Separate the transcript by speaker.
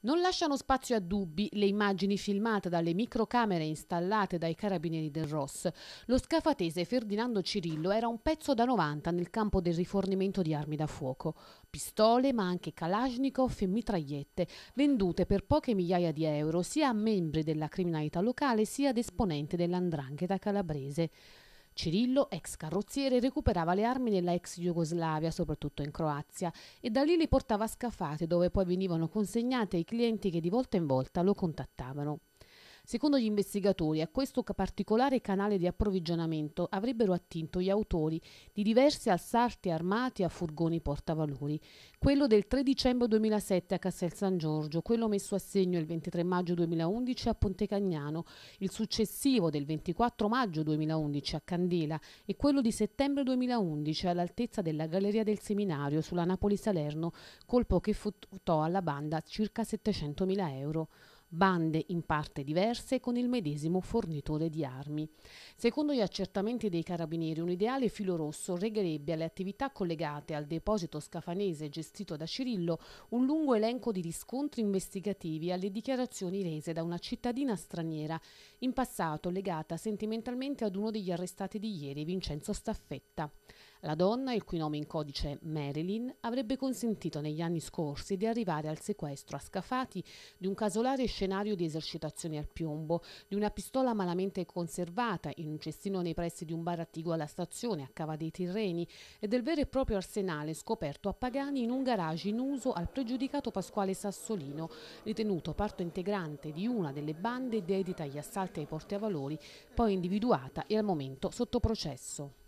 Speaker 1: Non lasciano spazio a dubbi le immagini filmate dalle microcamere installate dai carabinieri del ROS. Lo scafatese Ferdinando Cirillo era un pezzo da 90 nel campo del rifornimento di armi da fuoco. Pistole, ma anche kalashnikov e mitragliette, vendute per poche migliaia di euro sia a membri della criminalità locale sia ad esponenti dell'andrangheta calabrese. Cirillo, ex carrozziere, recuperava le armi nella ex Jugoslavia, soprattutto in Croazia, e da lì le portava a scafate dove poi venivano consegnate ai clienti che di volta in volta lo contattavano. Secondo gli investigatori, a questo particolare canale di approvvigionamento avrebbero attinto gli autori di diversi assalti armati a furgoni portavalori. Quello del 3 dicembre 2007 a Castel San Giorgio, quello messo a segno il 23 maggio 2011 a Pontecagnano, il successivo del 24 maggio 2011 a Candela e quello di settembre 2011 all'altezza della Galleria del Seminario sulla Napoli-Salerno, colpo che fu alla banda circa 700.000 euro bande in parte diverse con il medesimo fornitore di armi. Secondo gli accertamenti dei carabinieri, un ideale filo rosso regherebbe alle attività collegate al deposito scafanese gestito da Cirillo un lungo elenco di riscontri investigativi alle dichiarazioni rese da una cittadina straniera, in passato legata sentimentalmente ad uno degli arrestati di ieri, Vincenzo Staffetta. La donna, il cui nome in codice è Marilyn, avrebbe consentito negli anni scorsi di arrivare al sequestro a Scafati di un casolare scenario di esercitazioni al piombo, di una pistola malamente conservata in un cestino nei pressi di un bar attiguo alla stazione a Cava dei Tirreni e del vero e proprio arsenale scoperto a Pagani in un garage in uso al pregiudicato Pasquale Sassolino, ritenuto parto integrante di una delle bande dedita agli assalti ai portavalori, poi individuata e al momento sotto processo.